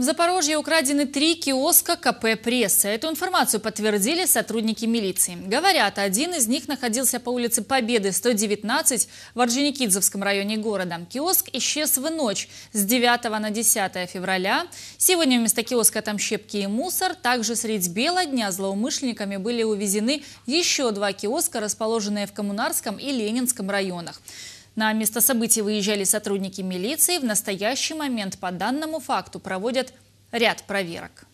В Запорожье украдены три киоска КП «Пресса». Эту информацию подтвердили сотрудники милиции. Говорят, один из них находился по улице Победы, 119, в Орджоникидзовском районе города. Киоск исчез в ночь с 9 на 10 февраля. Сегодня вместо киоска там щепки и мусор. Также средь бела дня злоумышленниками были увезены еще два киоска, расположенные в Коммунарском и Ленинском районах. На место событий выезжали сотрудники милиции. В настоящий момент по данному факту проводят ряд проверок.